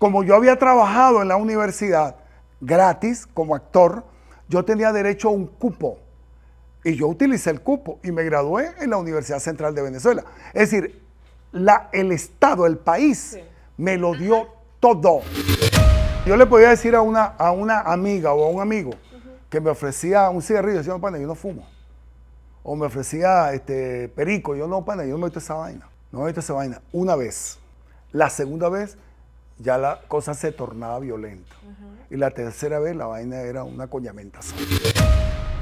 como yo había trabajado en la universidad gratis como actor, yo tenía derecho a un cupo. Y yo utilicé el cupo y me gradué en la Universidad Central de Venezuela. Es decir, la, el Estado, el país, me lo dio todo. Yo le podía decir a una, a una amiga o a un amigo que me ofrecía un cigarrillo, decía, no, pana, yo no fumo. O me ofrecía este, perico, yo no, pana, yo no me meto esa vaina. No me meto esa vaina. Una vez. La segunda vez ya la cosa se tornaba violenta. Y la tercera vez la vaina era una coñamentación.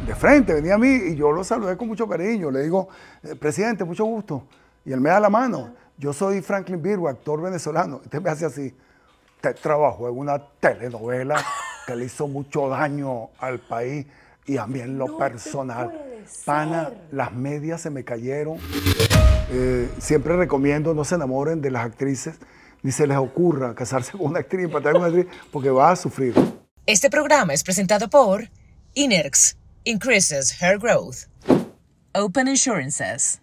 De frente venía a mí y yo lo saludé con mucho cariño. Le digo, eh, presidente, mucho gusto. Y él me da la mano. Yo soy Franklin Virgo, actor venezolano. Usted me hace así. Te trabajó en una telenovela que le hizo mucho daño al país y a mí en lo personal. Pana, las medias se me cayeron. Eh, siempre recomiendo, no se enamoren de las actrices ni se les ocurra casarse con una actriz, empatar con una actriz, porque va a sufrir. Este programa es presentado por INERX, Increases Her Growth, Open Insurances.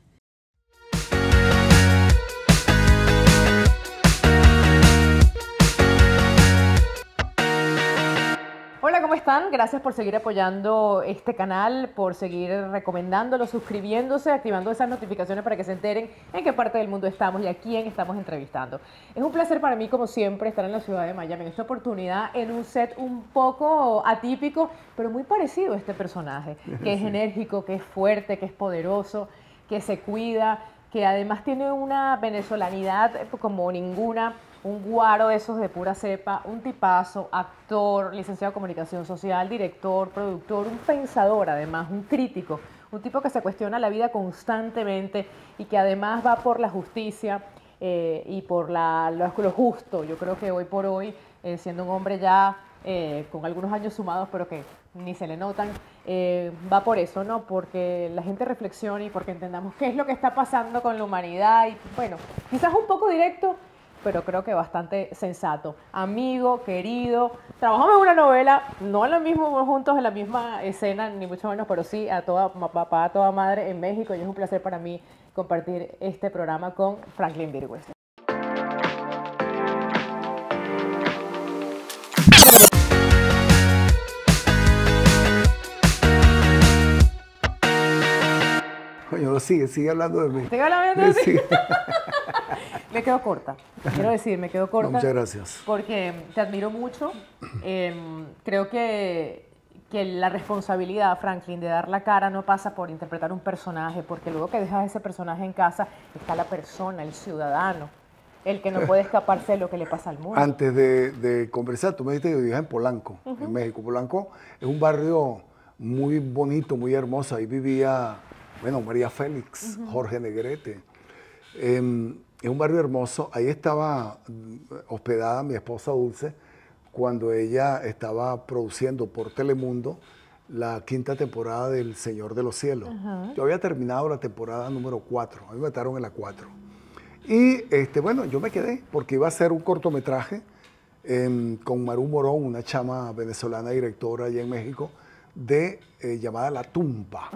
¿cómo están? Gracias por seguir apoyando este canal, por seguir recomendándolo, suscribiéndose, activando esas notificaciones para que se enteren en qué parte del mundo estamos y a quién estamos entrevistando. Es un placer para mí, como siempre, estar en la ciudad de Miami en esta oportunidad, en un set un poco atípico, pero muy parecido a este personaje, que es enérgico, que es fuerte, que es poderoso, que se cuida, que además tiene una venezolanidad eh, como ninguna un guaro de esos de pura cepa, un tipazo, actor, licenciado de comunicación social, director, productor, un pensador además, un crítico, un tipo que se cuestiona la vida constantemente y que además va por la justicia eh, y por lo, justo. Yo creo que hoy por hoy, eh, siendo un hombre ya eh, con algunos años sumados, pero que ni se le notan, va por eso, ¿no? Porque la gente reflexione y porque entendamos qué es lo que está pasando con la humanidad y bueno, quizás un poco directo pero creo que bastante sensato. Amigo, querido, trabajamos en una novela, no en la misma, juntos en la misma escena, ni mucho menos, pero sí a toda papá, a toda madre en México y es un placer para mí compartir este programa con Franklin Virgües. Coño, sigue, sigue hablando de mí. Sigue hablando de eh, mí. Me quedo corta, quiero decir, me quedo corta. muchas gracias. Porque te admiro mucho. Em, creo que, que la responsabilidad, Franklin, de dar la cara no pasa por interpretar un personaje, porque luego que dejas ese personaje en casa está la persona, el ciudadano, el que no puede escaparse de lo que le pasa al mundo. Antes de, conversar, tú me dijiste que vivías en Polanco, en México. Polanco es un barrio muy bonito, muy hermoso. Ahí vivía, bueno, María Félix, Jorge Negrete. Em, es un barrio hermoso. Ahí estaba mm, hospedada mi esposa Dulce cuando ella estaba produciendo por Telemundo la quinta temporada del Señor de los Cielos. Yo había terminado la temporada número cuatro. a mí me mataron en la cuatro. Y este, bueno, yo me quedé porque iba a hacer un cortometraje em, con Maru Morón, una chama venezolana directora allá en México, de eh, llamada La Tumba.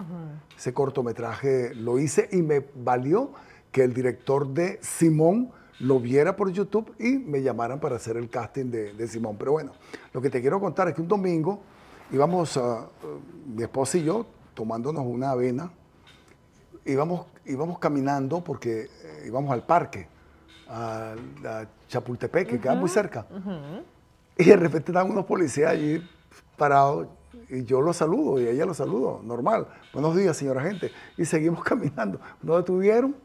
Ese cortometraje lo hice y me valió que el director de Simón lo viera por YouTube y me llamaran para hacer el casting de, Simón. Pero bueno, lo que te quiero contar es que un domingo íbamos, ah, ah, mi esposa y yo, tomándonos una avena, íbamos, caminando porque eh, íbamos al parque, a, Chapultepec, que queda muy cerca. Y de repente estaban unos policías allí parados y yo los saludo y ella los saludo, normal. Buenos días, señora gente. Y seguimos caminando. Nos detuvieron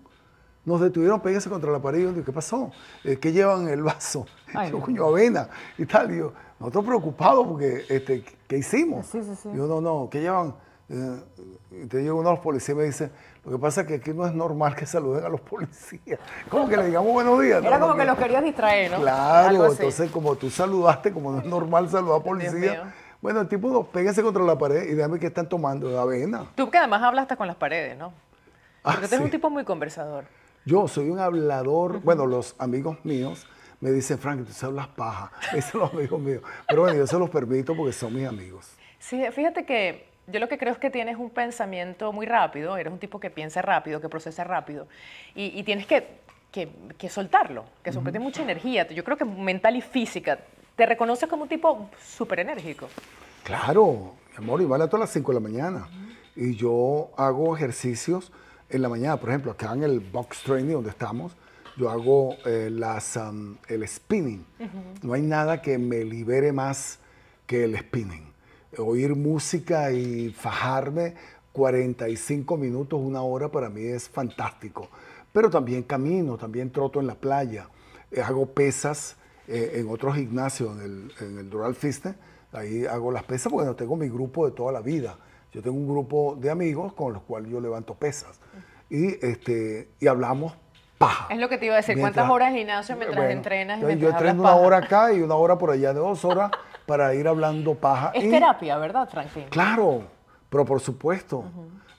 nos detuvieron pégase contra la pared y yo digo, ¿qué pasó? Eh, ¿Qué llevan el vaso? yo, coño, avena y tal. yo, nosotros preocupados porque, este, ¿qué hicimos? yo, no, no, ¿qué llevan? Eh, y te digo, uno de los policías me dice, lo que pasa es que aquí no es normal que saluden a los policías. Como que le digamos buenos días. Era como que los querías distraer, ¿no? Claro, entonces como tú saludaste, como no es normal saludar a policías. Bueno, el tipo, pégase contra la pared y déjame que están tomando de avena. Tú que además hablaste con las paredes, ¿no? Ah, porque tú eres un tipo muy conversador. Yo soy un hablador, bueno, los amigos míos me dicen, Frank, tú sabes pajas, paja, son los amigos míos. Pero bueno, yo se los permito porque son mis amigos. Sí, fíjate que yo lo que creo es que tienes un pensamiento muy rápido, eres un tipo que piensa rápido, que procesa rápido, y, tienes que, que, que, soltarlo, que soporte mucha energía. Yo creo que mental y física, te reconoces como un tipo súper enérgico. Claro, mi amor, y vale a todas las 5 de la mañana. Y yo hago ejercicios en la mañana. Por ejemplo, acá en el box training donde estamos, yo hago eh, las, um, el spinning. No hay nada que me libere más que el spinning. Oír música y fajarme 45 minutos, una hora, para mí es fantástico. Pero también camino, también troto en la playa, eh, hago pesas eh, en otro gimnasio, en el, en el Dural Fitness. Ahí hago las pesas porque no tengo mi grupo de toda la vida. Yo tengo un grupo de amigos con los cuales yo levanto pesas y, este, y hablamos paja. Es lo que te iba a decir, ¿cuántas horas de gimnasio mientras entrenas? Y yo entreno una hora acá y una hora por allá, de dos horas para ir hablando paja. Es terapia, ¿verdad, tranquilo Claro, pero por supuesto.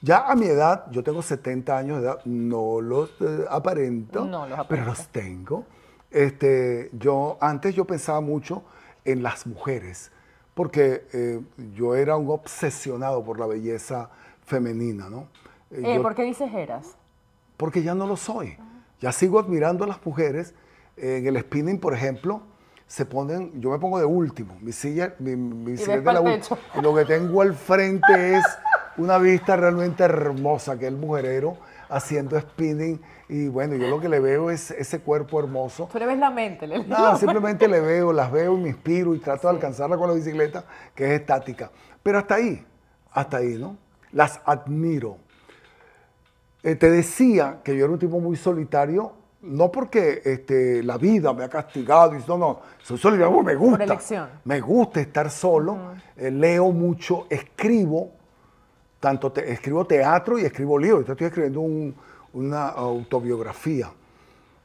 Ya a mi edad, yo tengo 70 años de edad, no los eh, aparento, pero los tengo. Este, yo antes yo pensaba mucho en las mujeres, porque eh, yo era un obsesionado por la belleza femenina, ¿no? Eh, eh ¿Por qué dices eras? Porque ya no lo soy. Ya sigo admirando a las mujeres. en el spinning, por ejemplo, se ponen, yo me pongo de último, mi silla, mi, mi silla de la última. Lo que tengo al frente es una vista realmente hermosa, que es el mujerero haciendo spinning. Y bueno, yo lo que le veo es ese cuerpo hermoso. Tú le ves la mente, le simplemente le veo, las veo y me inspiro y trato de alcanzarla con la bicicleta, que es estática. Pero hasta ahí, hasta ahí, ¿no? Las admiro. Eh, te decía que yo era un tipo muy solitario, no porque este, la vida me ha castigado, y, no, no, soy solitario porque me gusta. Me gusta estar solo, eh, leo mucho, escribo, tanto escribo teatro y escribo libros. Yo estoy escribiendo una autobiografía.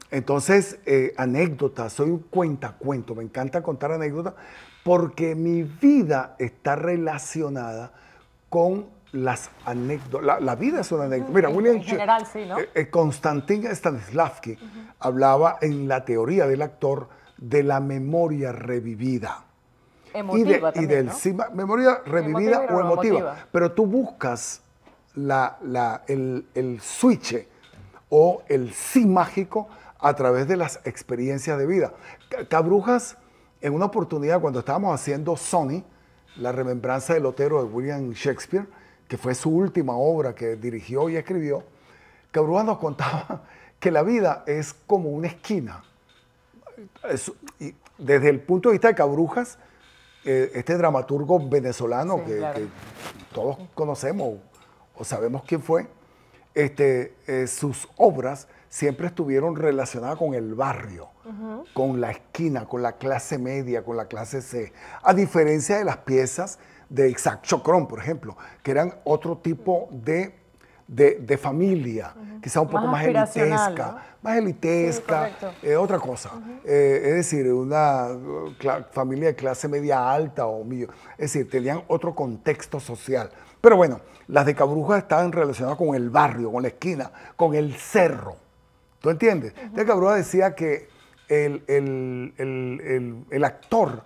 Entonces, eh, anécdotas, soy un cuentacuento, me encanta contar anécdotas porque mi vida está relacionada con las anécdotas, la, vida es una anécdota. Mira, en, William general, sí, ¿no? Eh, eh, Stanislavski hablaba en la teoría del actor de la memoria revivida. Emotiva y, y del sí, memoria revivida o emotiva. Pero tú buscas la, el, el switch o el sí mágico a través de las experiencias de vida. Cabrujas, en una oportunidad cuando estábamos haciendo Sony, la remembranza del Otero de William Shakespeare, que fue su última obra que dirigió y escribió, Cabrujas nos contaba que la vida es como una esquina. desde el punto de vista de Cabrujas, eh, este dramaturgo venezolano que, todos conocemos o sabemos quién fue, este, eh, sus obras siempre estuvieron relacionadas con el barrio, con la esquina, con la clase media, con la clase C, a diferencia de las piezas de Isaac Chocron, por ejemplo, que eran otro tipo de, familia, quizá un poco más, elitesca, más elitesca, eh, otra cosa. Eh, es decir, una uh, familia de clase media alta o mío es decir, tenían otro contexto social. Pero bueno, las de Cabruja estaban relacionadas con el barrio, con la esquina, con el cerro. ¿Tú entiendes? De Cabruja decía que el, el, el, el actor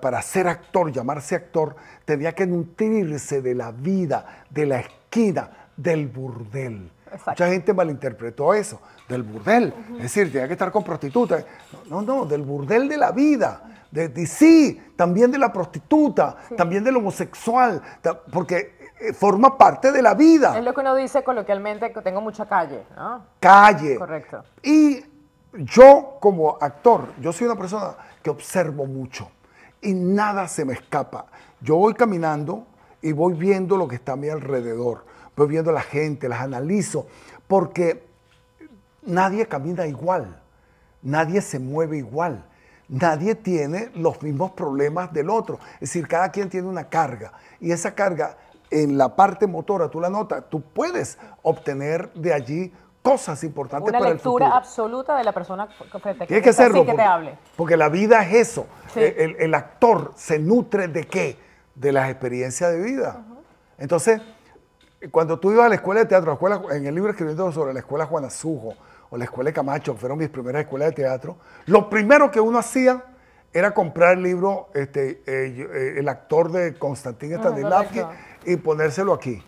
para, ser actor, llamarse actor, tenía que nutrirse de la vida, de la esquina, del burdel. Mucha gente malinterpretó eso, del burdel. Es decir, tenía que estar con prostitutas. No, no, del burdel de la vida. De, sí, también de la prostituta, también del homosexual, porque eh, forma parte de la vida. Es lo que uno dice coloquialmente, que tengo mucha calle, Calle. Correcto. Y yo como actor, yo soy una persona que observo mucho y nada se me escapa. Yo voy caminando y voy viendo lo que está a mi alrededor, voy viendo a la gente, las analizo, porque nadie camina igual, nadie se mueve igual, nadie tiene los mismos problemas del otro. Es decir, cada quien tiene una carga y esa carga en la parte motora, tú la notas, tú puedes obtener de allí cosas importantes Una para el futuro. Una lectura absoluta de la persona que te, que, que porque, Porque la vida es eso. El, actor se nutre de qué? De las experiencias de vida. Entonces, cuando tú ibas a la escuela de teatro, escuela, en el libro escribiendo sobre la escuela Juan Azujo, o la escuela de Camacho, fueron mis primeras escuelas de teatro, lo primero que uno hacía era comprar el libro, este, eh, eh, el actor de Constantín Stanislavski, y ponérselo aquí.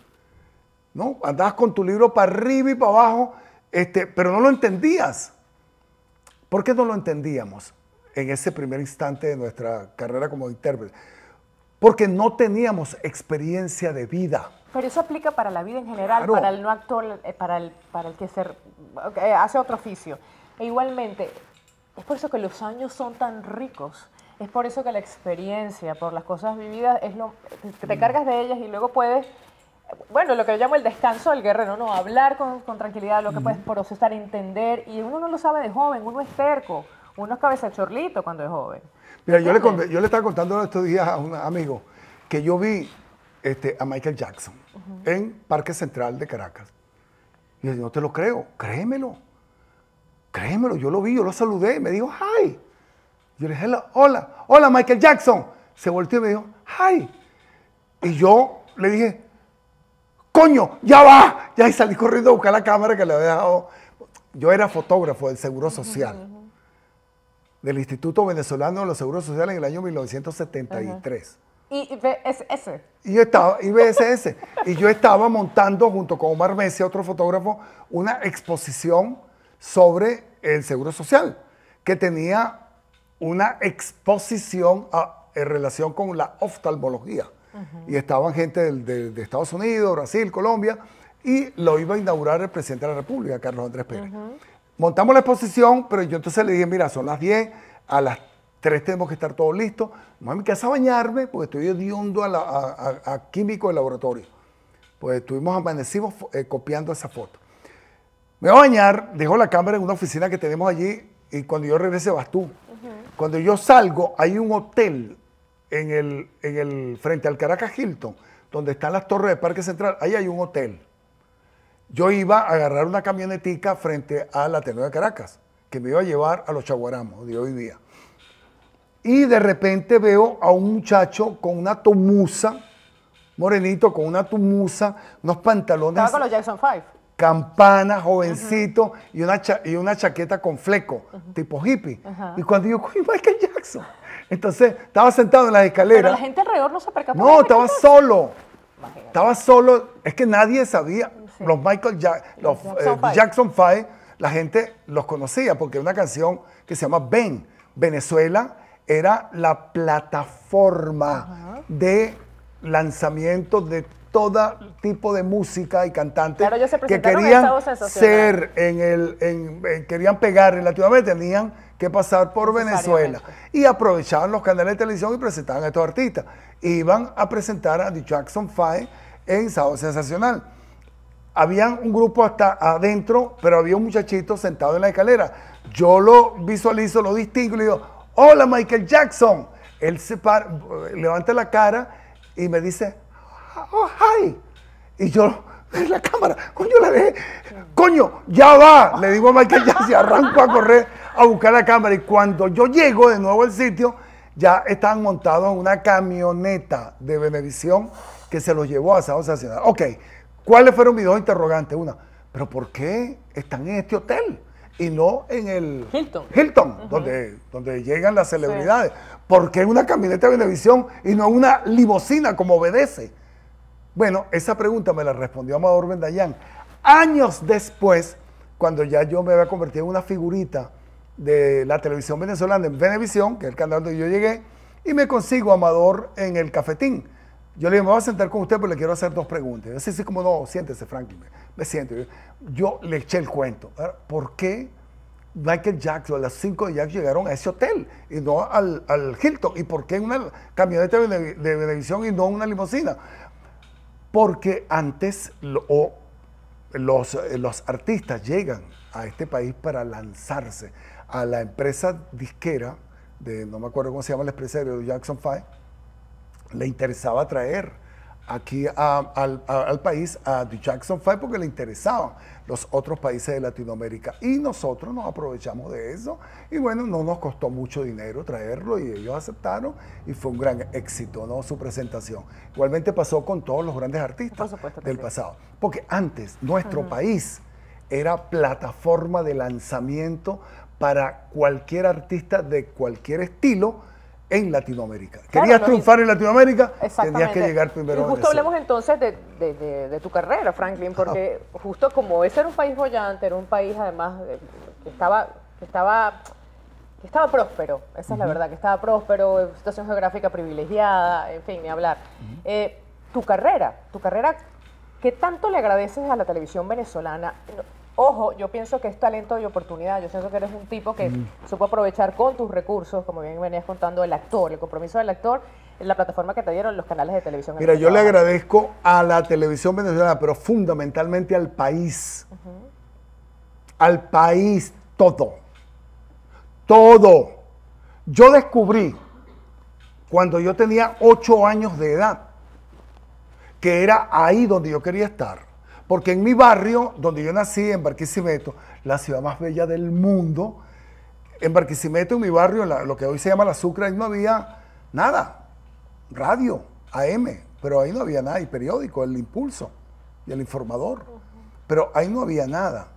¿no? Andabas con tu libro para arriba y para abajo este, pero no lo entendías. ¿Por qué no lo entendíamos en ese primer instante de nuestra carrera como intérprete? Porque no teníamos experiencia de vida. Pero eso aplica para la vida en general, para el no actor, eh, para el, para el que ser hace otro oficio. E igualmente, es por eso que los años son tan ricos. Es por eso que la experiencia, por las cosas vividas, es lo, que te mm. cargas de ellas y luego puedes bueno, lo que yo llamo el descanso del guerrero, ¿no? Hablar con, tranquilidad, lo que puedes procesar, entender. Y uno no lo sabe de joven, uno es cerco, uno es cabeza chorlito cuando es joven. Mira, yo le, yo le, estaba contando estos días a un amigo que yo vi este, a Michael Jackson en Parque Central de Caracas. Y yo no te lo creo, créemelo, créemelo, yo lo vi, yo lo saludé, me dijo, hi. Yo le dije, hola, hola, Michael Jackson. Se volteó y me dijo, hi. Y yo le dije, coño, ya va. Ya y salí corriendo a buscar la cámara que le había dejado. Yo era fotógrafo del Seguro Social, del Instituto Venezolano de los Seguros Sociales en el año 1973. Y Y yo estaba, y yo estaba montando junto con Omar Messi, otro fotógrafo, una exposición sobre el Seguro Social, que tenía una exposición ah, en relación con la oftalmología y estaban gente de, Estados Unidos, Brasil, Colombia, y lo iba a inaugurar el presidente de la República, Carlos Andrés Pérez. Montamos la exposición, pero yo entonces le dije, mira, son las 10, a las 3 tenemos que estar todos listos, No me casa a bañarme, porque estoy yendo a, a, químico del laboratorio. Pues estuvimos, amanecimos eh, copiando esa foto. Me voy a bañar, dejo la cámara en una oficina que tenemos allí, y cuando yo regrese vas tú. Cuando yo salgo, hay un hotel en el, en el, frente al Caracas Hilton, donde están las torres de Parque Central, ahí hay un hotel. Yo iba a agarrar una camionetica frente a la Ateneo de Caracas, que me iba a llevar a los Chaguaramos, de hoy día Y de repente veo a un muchacho con una tomusa, morenito, con una tomusa, unos pantalones. Estaba con los Jackson 5 campana, jovencito, y, una y una chaqueta con fleco, tipo hippie. Y cuando yo, Michael Jackson. Entonces, estaba sentado en las escaleras. Pero la gente alrededor no se percató. No, estaba solo. Estaba solo. Es que nadie sabía. Los Michael eh, Jackson, Five. la gente los conocía porque una canción que se llama Ven. Venezuela era la plataforma de lanzamiento de todo tipo de música y cantantes que querían ser en el querían pegar relativamente tenían pasar por Venezuela. Y aprovechaban los canales de televisión y presentaban a estos artistas. Iban a presentar a The Jackson Five en Sábado Sensacional. Había un grupo hasta adentro, pero había un muchachito sentado en la escalera. Yo lo visualizo, lo distingo y le digo, hola Michael Jackson. Él se para, levanta la cara y me dice, oh, hi. Y yo, en la cámara, coño, la dejé. Coño, ya va. Le digo a Michael Jackson, arranco a correr a buscar la cámara. Y cuando yo llego de nuevo al sitio, ya estaban montados en una camioneta de Benevisión que se los llevó a esa Nacional. Ok, ¿cuáles fueron mis dos interrogantes? Una, ¿pero por qué están en este hotel? Y no en el Hilton, Hilton donde, donde llegan las celebridades. ¿Por qué una camioneta de Benevisión y no una limosina como obedece? Bueno, esa pregunta me la respondió Amador Bendayán. Años después, cuando ya yo me había convertido en una figurita, de la televisión venezolana en Venevisión, que es el canal donde yo llegué, y me consigo Amador en el cafetín. Yo le digo, me voy a sentar con usted, pero le quiero hacer dos preguntas. así es como no, siéntese, Franklin, me, siento. Yo, le eché el cuento. ¿Por qué Michael Jackson, las cinco de Jackson llegaron a ese hotel y no al, al Hilton? ¿Y por qué en una camioneta de Venevisión y no en una limusina? Porque antes los, eh, los artistas llegan a este país para lanzarse a la empresa disquera, de, no me acuerdo cómo se llama la empresa de Jackson Five, le interesaba traer aquí al, país a Jackson Five porque le interesaban los otros países de Latinoamérica. Y nosotros nos aprovechamos de eso y bueno, no nos costó mucho dinero traerlo y ellos aceptaron y fue un gran éxito ¿no? su presentación. Igualmente pasó con todos los grandes artistas del pasado. Porque antes nuestro país era plataforma de lanzamiento para cualquier artista de cualquier estilo en Latinoamérica. Querías triunfar en Latinoamérica, tenías que llegar primero. Y justo hablemos entonces de, tu carrera, Franklin, porque justo como ese era un país bollante, era un país además eh, que estaba, estaba, estaba próspero, esa es la verdad, que estaba próspero, situación geográfica privilegiada, en fin, ni hablar. Eh, tu carrera, tu carrera, ¿qué tanto le agradeces a la televisión venezolana? Ojo, yo pienso que es talento y oportunidad. Yo siento que eres un tipo que mm. supo aprovechar con tus recursos, como bien venías contando, el actor, el compromiso del actor, la plataforma que te dieron los canales de televisión. Mira, yo le agradezco a la televisión venezolana, pero fundamentalmente al país. Al país todo. Todo. Yo descubrí cuando yo tenía ocho años de edad que era ahí donde yo quería estar porque en mi barrio, donde yo nací, en Barquisimeto, la ciudad más bella del mundo, en Barquisimeto, en mi barrio, lo que hoy se llama la Sucra, ahí no había nada. Radio, AM, pero ahí no había nada. Y periódico, el impulso y el informador. Pero ahí no había nada.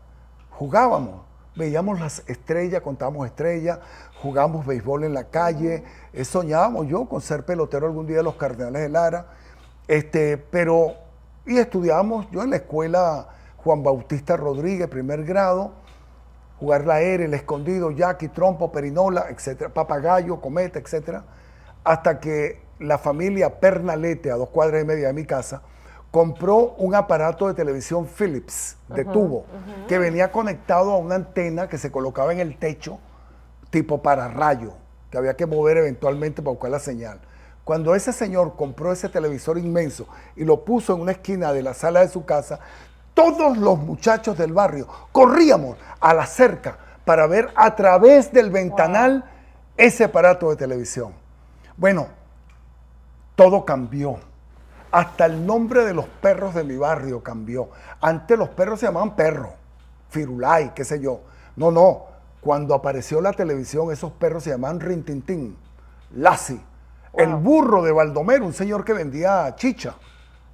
Jugábamos, veíamos las estrellas, contábamos estrellas, jugábamos béisbol en la calle, eh, soñábamos yo con ser pelotero algún día de los Cardenales de Lara. Este, pero y estudiamos, yo en la escuela Juan Bautista Rodríguez, primer grado, jugar la R, el escondido, Jackie, trompo, perinola, etcétera, papagayo, cometa, etcétera, hasta que la familia Pernalete, a dos cuadras y media de mi casa, compró un aparato de televisión Philips de tubo que venía conectado a una antena que se colocaba en el techo tipo para rayo que había que mover eventualmente para buscar la señal. Cuando ese señor compró ese televisor inmenso y lo puso en una esquina de la sala de su casa, todos los muchachos del barrio corríamos a la cerca para ver a través del ventanal ese aparato de televisión. Bueno, todo cambió. Hasta el nombre de los perros de mi barrio cambió. Antes los perros se llamaban perro, firulai, qué sé yo. No, no. Cuando apareció la televisión, esos perros se llamaban rintintín, lassi. El burro de Baldomero, un señor que vendía chicha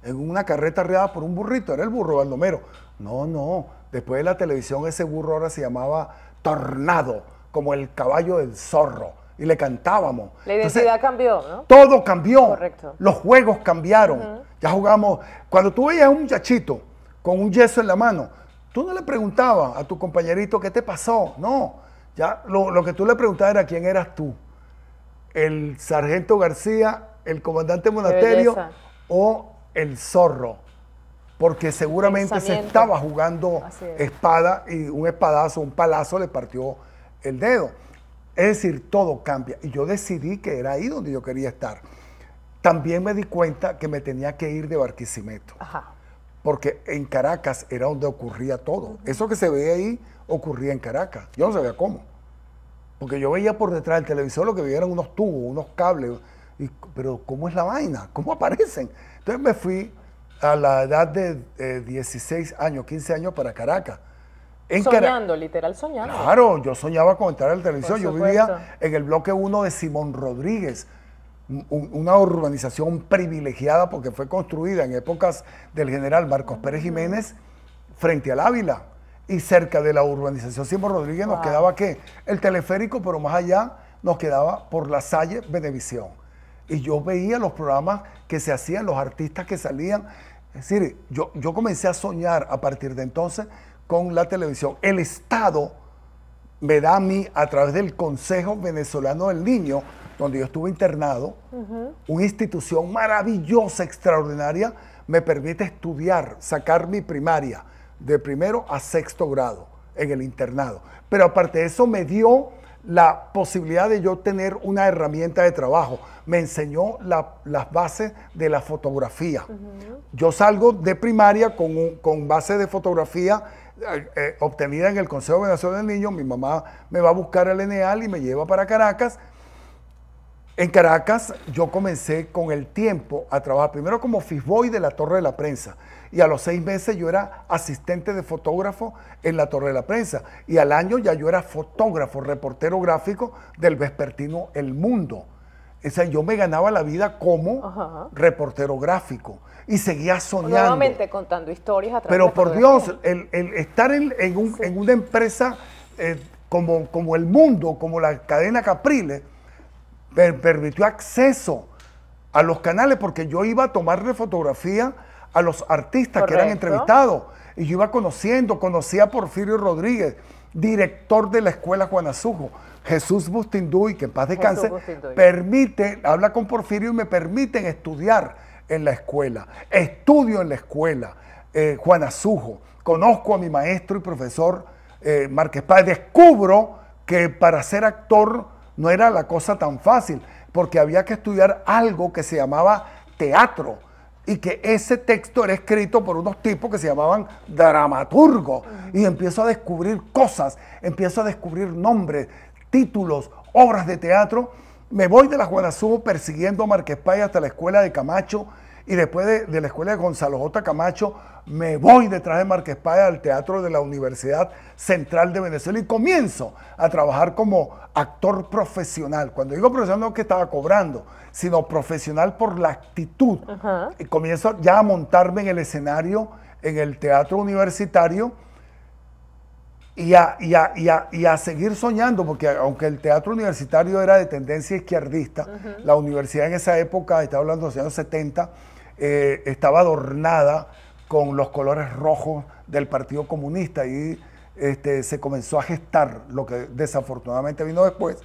en una carreta arreada por un burrito, era el burro de Baldomero. No, no, después de la televisión ese burro ahora se llamaba Tornado, como el caballo del zorro y le cantábamos. La identidad cambió, ¿no? Todo cambió. Correcto. Los juegos cambiaron. Ya jugamos. Cuando tú veías a un muchachito con un yeso en la mano, tú no le preguntabas a tu compañerito qué te pasó. No. Ya lo, lo que tú le preguntabas era quién eras tú el sargento García, el comandante Monasterio o el zorro, porque seguramente se estaba jugando espada y un espadazo, un palazo le partió el dedo. Es decir, todo cambia. Y yo decidí que era ahí donde yo quería estar. También me di cuenta que me tenía que ir de Barquisimeto. Porque en Caracas era donde ocurría todo. Eso que se ve ahí ocurría en Caracas. Yo no sabía cómo. Porque yo veía por detrás del televisor lo que veía unos tubos, unos cables. pero ¿cómo es la vaina? ¿Cómo aparecen? Entonces me fui a la edad de 16 eh, años, 15 años para Caracas. soñando, literal soñando. Claro, yo soñaba con entrar al televisor. Yo vivía en el bloque 1 de Simón Rodríguez, una urbanización privilegiada porque fue construida en épocas del general Marcos Pérez Jiménez frente al Ávila y cerca de la urbanización Simón Rodríguez nos quedaba qué? El teleférico, pero más allá nos quedaba por la Salle Benevisión. Y yo veía los programas que se hacían, los artistas que salían. Es decir, yo, yo comencé a soñar a partir de entonces con la televisión. El Estado me da a mí, a través del Consejo Venezolano del Niño, donde yo estuve internado, una institución maravillosa, extraordinaria, me permite estudiar, sacar mi primaria, de primero a sexto grado en el internado. Pero aparte de eso me dio la posibilidad de yo tener una herramienta de trabajo. Me enseñó las bases de la fotografía. Yo salgo de primaria con, base de fotografía eh, eh, obtenida en el Consejo de Nación del Niño. Mi mamá me va a buscar al ENEAL y me lleva para Caracas en Caracas yo comencé con el tiempo a trabajar, primero como fisboy de la Torre de la Prensa y a los seis meses yo era asistente de fotógrafo en la Torre de la Prensa y al año ya yo era fotógrafo, reportero gráfico del vespertino El Mundo. O sea, yo me ganaba la vida como reportero gráfico y seguía soñando. Nuevamente contando historias a través Pero por Dios, el, el estar en, en, una empresa eh, como, como El Mundo, como la cadena Capriles, permitió acceso a los canales porque yo iba a tomarle fotografía a los artistas que eran entrevistados y yo iba conociendo, conocía a Porfirio Rodríguez, director de la escuela Azujo Jesús Bustinduy, que en paz descanse, permite, habla con Porfirio y me permiten estudiar en la escuela, estudio en la escuela, eh, Azujo conozco a mi maestro y profesor eh, Márquez Páez, descubro que para ser actor no era la cosa tan fácil, porque había que estudiar algo que se llamaba teatro y que ese texto era escrito por unos tipos que se llamaban dramaturgos. Y empiezo a descubrir cosas, empiezo a descubrir nombres, títulos, obras de teatro. Me voy de la Juana persiguiendo a Marqués Paya hasta la escuela de Camacho y después de, la escuela de Gonzalo J. Camacho, me voy detrás de Márquez Páez al Teatro de la Universidad Central de Venezuela y comienzo a trabajar como actor profesional. Cuando digo profesional no es que estaba cobrando, sino profesional por la actitud. Y comienzo ya a montarme en el escenario, en el teatro universitario, y a, seguir soñando, porque aunque el teatro universitario era de tendencia izquierdista, la universidad en esa época, estaba hablando de los años 70, eh, estaba adornada con los colores rojos del Partido Comunista y este, se comenzó a gestar lo que desafortunadamente vino después.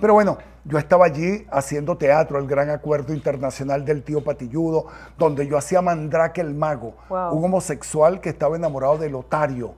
Pero bueno, yo estaba allí haciendo teatro, el Gran Acuerdo Internacional del Tío Patilludo, donde yo hacía Mandrake el Mago, un homosexual que estaba enamorado de Lotario.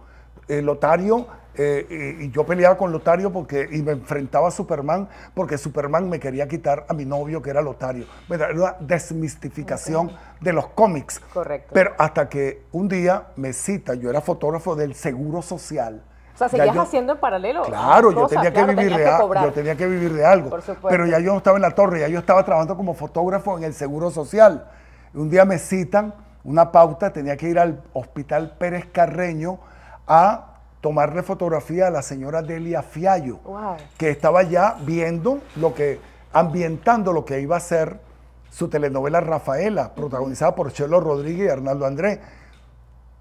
el eh, Lotario eh, y, yo peleaba con Lotario porque, y me enfrentaba a Superman porque Superman me quería quitar a mi novio que era Lotario. Era una desmistificación de los cómics. Correcto. Pero hasta que un día me citan, yo era fotógrafo del Seguro Social. O sea, seguías haciendo en paralelo. Claro, yo tenía que vivir de algo. Yo tenía que vivir de algo. Pero ya yo no estaba en la torre, ya yo estaba trabajando como fotógrafo en el Seguro Social. Un día me citan una pauta, tenía que ir al Hospital Pérez Carreño a tomarle fotografía a la señora Delia Fiallo, que estaba ya viendo lo que, ambientando lo que iba a ser su telenovela Rafaela, protagonizada por Chelo Rodríguez y Arnaldo Andrés.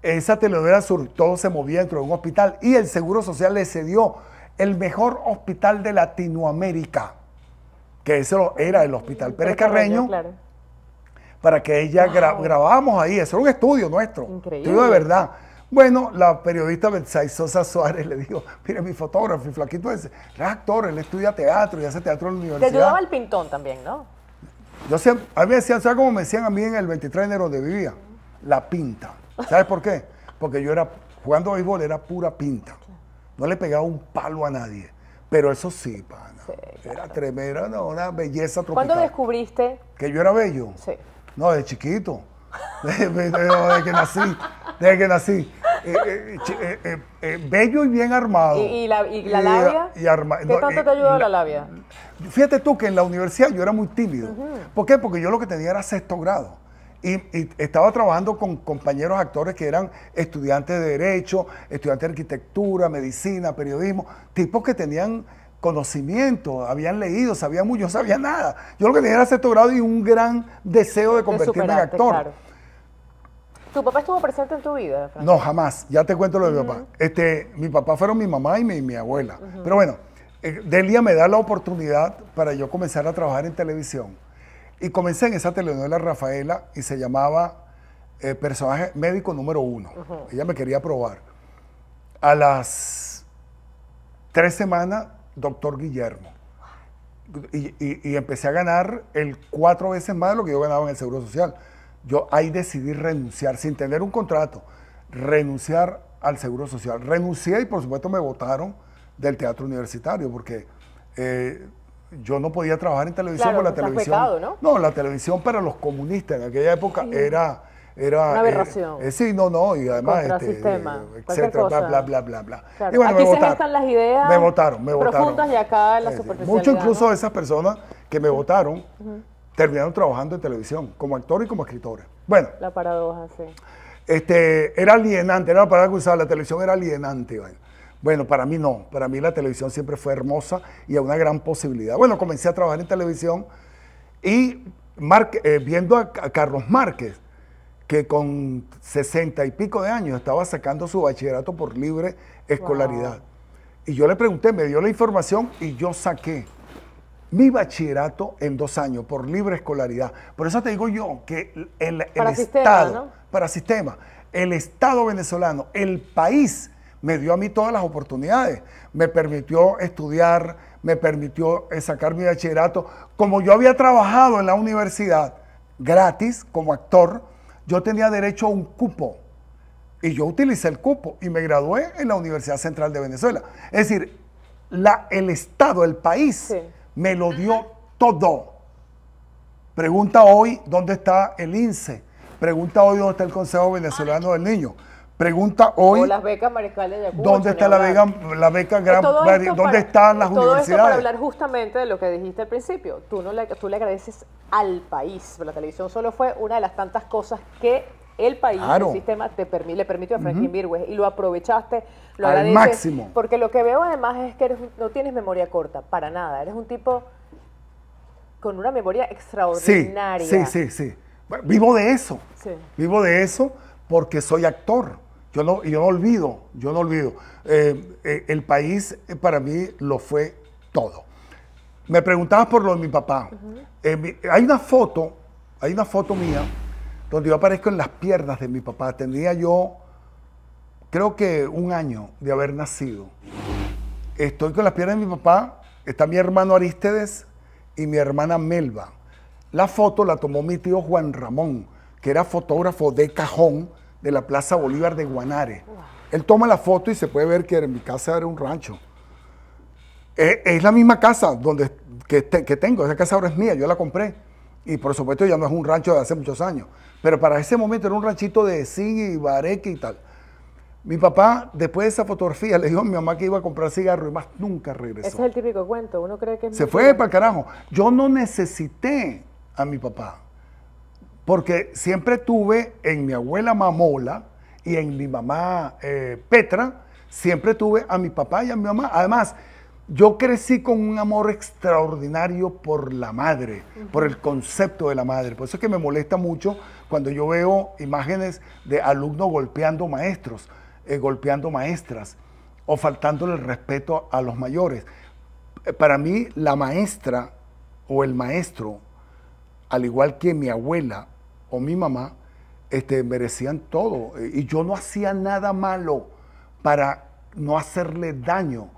Esa telenovela sur, todo se movía dentro de un hospital y el Seguro Social le cedió el mejor hospital de Latinoamérica, que ese era el Hospital Pérez Carreño, para que ella grabamos ahí, eso era un estudio nuestro, Increíble. estudio de verdad. Bueno, la periodista Betsay Sosa Suárez le dijo, mire, mi fotógrafo, el flaquito ese, él es actor, él estudia teatro y hace teatro en la universidad. Te ayudaba el pintón también, ¿no? Yo siempre, a mí me decían, ¿sabes cómo me decían a mí en el 23 de enero de vivía? La pinta. ¿Sabes por qué? Porque yo era, jugando a béisbol era pura pinta. No le pegaba un palo a nadie. Pero eso sí, pana. Era tremenda, una belleza tropical. ¿Cuándo descubriste? Que yo era bello. Sí. No, de chiquito. desde que nací. Desde que nací. Eh, eh, eh, bello y bien armado. ¿Y, la, y labia? Y ¿Qué tanto te ayudó la, labia? Fíjate tú que en la universidad yo era muy tímido. ¿Por qué? Porque yo lo que tenía era sexto grado. Y, estaba trabajando con compañeros actores que eran estudiantes de Derecho, estudiantes de Arquitectura, Medicina, Periodismo, tipos que tenían conocimiento, habían leído, sabían mucho, yo no sabía nada. Yo lo que tenía era sexto grado y un gran deseo de convertirme en actor. ¿Tu papá estuvo presente en tu vida? No, jamás. Ya te cuento lo de mi papá. Este, mi papá fueron mi mamá y mi, abuela. Pero bueno, eh, Delia me da la oportunidad para yo comenzar a trabajar en televisión. Y comencé en esa telenovela Rafaela y se llamaba eh, Personaje Médico Número Uno. Ella me quería probar. A las tres semanas, doctor Guillermo. Y, y, empecé a ganar el cuatro veces más de lo que yo ganaba en el Seguro Social. Yo ahí decidí renunciar sin tener un contrato, renunciar al Seguro Social. Renuncié y por supuesto me votaron del teatro universitario porque eh, yo no podía trabajar en televisión la televisión. ¿no? la televisión para los comunistas en aquella época era era eh, eh, sí, no, no, y además este, sistema, bla, bla, bla, bla, bla. Aquí me se las ideas. Me votaron, profundas y acá la Mucho incluso esas personas que me votaron terminaron trabajando en televisión, como actor y como escritora. Bueno. La paradoja, sí. Este, era alienante, era la paradoja que usaba, la televisión era alienante. Bueno. para mí no, para mí la televisión siempre fue hermosa y una gran posibilidad. Bueno, comencé a trabajar en televisión y eh, viendo a, Carlos Márquez, que con sesenta y pico de años estaba sacando su bachillerato por libre escolaridad. Y yo le pregunté, me dio la información y yo saqué mi bachillerato en dos años por libre escolaridad. Por eso te digo yo que el, Estado, para sistema, el Estado venezolano, el país, me dio a mí todas las oportunidades. Me permitió estudiar, me permitió eh, sacar mi bachillerato. Como yo había trabajado en la universidad gratis como actor, yo tenía derecho a un cupo. Y yo utilicé el cupo y me gradué en la Universidad Central de Venezuela. Es decir, la, el Estado, el país, me lo dio todo. Pregunta hoy dónde está el INSE. Pregunta hoy dónde está el Consejo Venezolano del Niño. Pregunta hoy. las becas de ¿Dónde está la beca, la pues beca ¿Dónde están las universidades? Todo esto para hablar justamente de lo que dijiste al principio. Tú, no le, tú le agradeces al país. La televisión solo fue una de las tantas cosas que el país, el sistema te permite, le permitió a Franklin y lo aprovechaste, lo Al máximo. Porque lo que veo además es que no tienes memoria corta, para nada. Eres un tipo con una memoria extraordinaria. Sí, sí, sí. vivo de eso. Vivo de eso porque soy actor. Yo no, yo no olvido, yo no olvido. Eh, eh, el país eh, para mí lo fue todo. Me preguntabas por lo de mi papá. hay una foto, hay una foto mía donde yo aparezco en las piernas de mi papá. Tendría yo, creo que un año de haber nacido. Estoy con las piernas de mi papá, está mi hermano Aristides y mi hermana Melba. La foto la tomó mi tío Juan Ramón, que era fotógrafo de cajón de la Plaza Bolívar de Guanare. Él toma la foto y se puede ver que en mi casa era un rancho. Eh, es, la misma casa donde, que, que tengo, esa casa ahora es mía, yo la compré. Y por supuesto ya no es un rancho de hace muchos años. Pero para ese momento era un ranchito de zinc y bareque y tal. Mi papá, después de esa fotografía, le dijo a mi mamá que iba a comprar cigarro y más nunca regresó. Ese es el típico cuento, uno cree que Se fue para carajo. Yo no necesité a mi papá, porque siempre tuve en mi abuela Mamola y en mi mamá eh, Petra, siempre tuve a mi papá y a mi mamá. Además, yo crecí con un amor extraordinario por la madre, por el concepto de la madre. Por eso es que me molesta mucho cuando yo veo imágenes de alumnos golpeando maestros, eh, golpeando maestras o faltándole el respeto a los mayores. Para mí, la maestra o el maestro, al igual que mi abuela o mi mamá, este, merecían todo. Y yo no hacía nada malo para no hacerle daño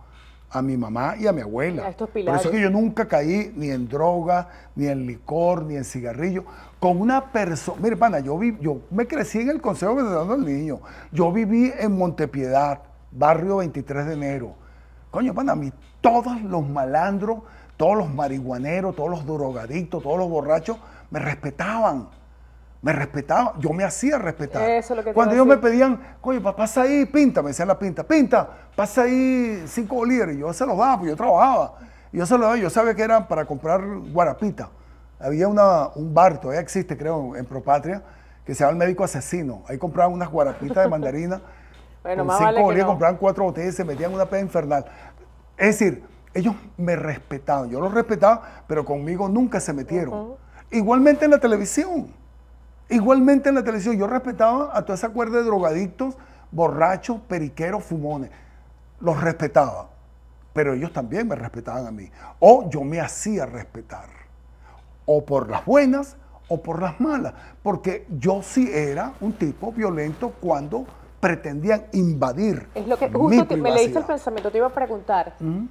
a mi mamá y a mi abuela. Por eso que yo nunca caí ni en droga, ni en licor, ni en cigarrillo, con una persona. Mire, pana, yo, vi, yo me crecí en el Consejo dando el Niño. Yo viví en Montepiedad, barrio 23 de enero. Coño, pana, a mí todos los malandros, todos los marihuaneros, todos los drogadictos, todos los borrachos me respetaban. Me respetaban, yo me hacía respetar. Cuando ellos me pedían, coño, pasa ahí, pinta, me decían la pinta, pinta, pasa ahí cinco bolívares. Yo se los daba, porque yo trabajaba. Yo se los daba, yo sabía que eran para comprar guarapita. Había un bar, todavía existe, creo, en Propatria, que se llama El Médico Asesino. Ahí compraban unas guarapitas de mandarina. bueno, cinco vale compraban cuatro botellas y se metían una peda infernal. Es decir, ellos me respetaban. Yo los respetaba, pero conmigo nunca se metieron. Igualmente en la televisión. Igualmente en la televisión. Yo respetaba a toda esa cuerda de drogadictos, borrachos, periqueros, fumones. Los respetaba. Pero ellos también me respetaban a mí. O yo me hacía respetar o por las buenas o por las malas, porque yo sí era un tipo violento cuando pretendían invadir. Es lo que justo me leíste el pensamiento, te iba a preguntar. ¿Mm?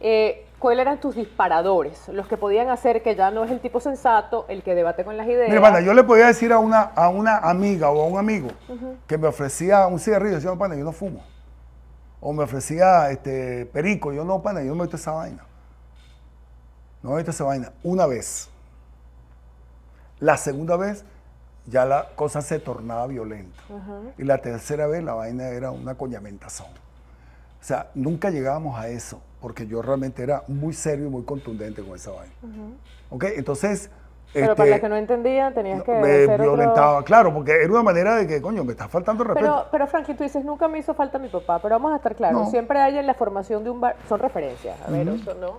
Eh, ¿Cuáles eran tus disparadores? Los que podían hacer que ya no es el tipo sensato, el que debate con las ideas. Mira, yo le podía decir a una, a una amiga o a un amigo que me ofrecía un cigarrillo, yo no, pana, yo no fumo. O me ofrecía este, perico, yo no, pana, yo no meto esa vaina. No esa vaina. Una vez. La segunda vez ya la cosa se tornaba violenta. Y la tercera vez la vaina era una coñamentación. O sea, nunca llegábamos a eso, porque yo realmente era muy serio y muy contundente con esa vaina. ¿Ok? Entonces... Pero para este, los que no entendían, tenías que... Me violentaba, claro, porque era una manera de que, coño, me está faltando respeto. Pero, pero Frankie, tú dices, nunca me hizo falta mi papá, pero vamos a estar claros, siempre hay en la formación de un bar... Son referencias, a ver, ¿no?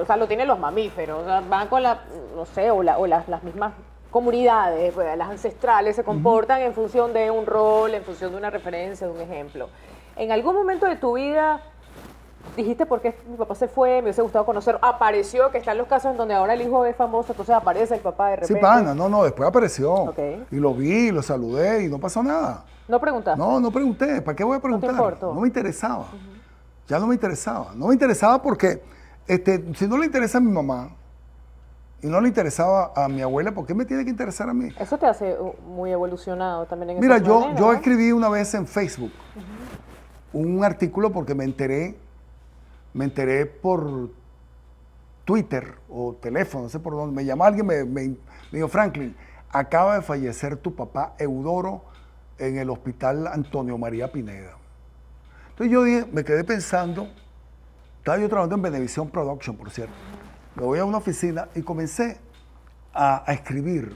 o sea, lo tienen los mamíferos, van con la, no sé, o, las, mismas comunidades, pues, las ancestrales se comportan en función de un rol, en función de una referencia, de un ejemplo. En algún momento de tu vida dijiste por qué mi papá se fue, me hubiese gustado conocer, apareció, que están los casos en donde ahora el hijo es famoso, entonces aparece el papá de repente. Sí, pana, no, no, después apareció. Y lo vi, lo saludé y no pasó nada. ¿No preguntaste? No, no pregunté, ¿para qué voy a preguntar? No, no me interesaba. Ya no me interesaba. No me interesaba porque este, si no le interesa a mi mamá y no le interesaba a mi abuela, ¿por qué me tiene que interesar a mí? Eso te hace uh, muy evolucionado también en Mira, yo, yo escribí una vez en Facebook un artículo porque me enteré, me enteré por Twitter o teléfono, no sé por dónde, me llamó alguien, me, dijo, Franklin, acaba de fallecer tu papá Eudoro en el hospital Antonio María Pineda. Entonces yo me quedé pensando, estaba yo trabajando en Benevisión Production, por cierto. Me voy a una oficina y comencé a, escribir.